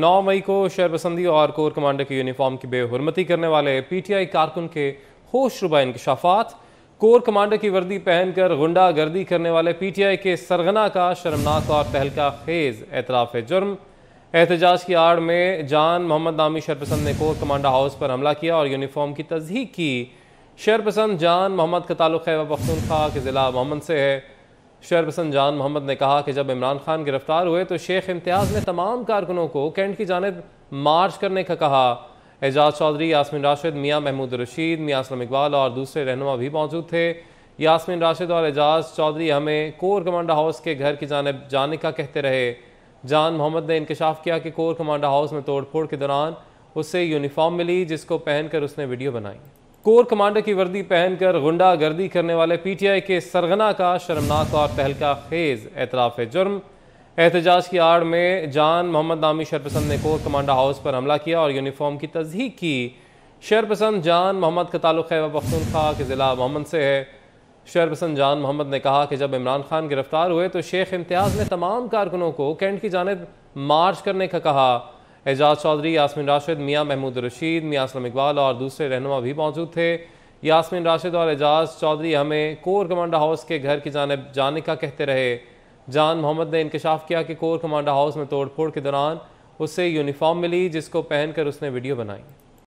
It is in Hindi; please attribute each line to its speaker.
Speaker 1: नौ मई को शहरपसंदी और कोर कमांडर की यूनिफॉर्म की बेहरमती करने वाले पीटीआई कारकुन के होशरुबा इंकशाफात कोर कमांडर की वर्दी पहनकर गुंडागर्दी करने वाले पीटीआई के सरगना का शर्मनाक और तहलका खेज एतराफ़ जुर्म एहतजाज की आड़ में जान मोहम्मद नामी शरपसंद ने कोर कमांडर हाउस पर हमला किया और यूनिफॉर्म की तजहीक की शरपसंद जान मोहम्मद का ताल्लुक है पख्तूनखा के ज़िला मोहम्मद से है शहर पसंद जान मोहम्मद ने कहा कि जब इमरान खान गिरफ्तार हुए तो शेख इम्तियाज़ ने तमाम कारकुनों को कैंट की जानब मार्च करने का कहा एजाज चौधरी यासमिन राशिद मियाँ महमूद रशीद मियाँ असलम इकबाल और दूसरे रहनुमा भी मौजूद थे यासमिन राशिद और एजाज चौधरी हमें कोर कमांडर हाउस के घर की जानब जाने का कहते रहे जान मोहम्मद ने इंकशाफ किया कि कोर कमांडर हाउस में तोड़फोड़ के दौरान उसे यूनिफॉर्म मिली जिसको पहनकर उसने वीडियो बनाई कोर कमांडर की वर्दी पहनकर गुंडागर्दी करने वाले पीटीआई के सरगना का शर्मनाक और तहलका खेज एतराफ़ जुर्म एहतजाज की आड़ में जान मोहम्मद नामी शरपसंद ने कोर कमांडर हाउस पर हमला किया और यूनिफॉर्म की तस्दीक की शरपसंद जान मोहम्मद का ताल्लुक खैबर पख्तूनख्वा के ज़िला मोहम्मद से है शरपसंद जान मोहम्मद ने कहा कि जब इमरान खान गिरफ्तार हुए तो शेख इम्तियाज़ ने तमाम कारकुनों को कैंट की जानब मार्च करने का कहा एजाज चौधरी यासमिन राशिद मियाँ महमूद रशीद मियाँ असलम इकबाल और दूसरे रहनुमा भी मौजूद थे यासमिन राशिद और एजाज चौधरी हमें कोर कमांडा हाउस के घर की जानब जाने का कहते रहे जान मोहम्मद ने इंकशाफ किया कि कोर कमांडा हाउस में तोड़फोड़ के दौरान उससे यूनिफॉर्म मिली जिसको पहनकर उसने वीडियो बनाई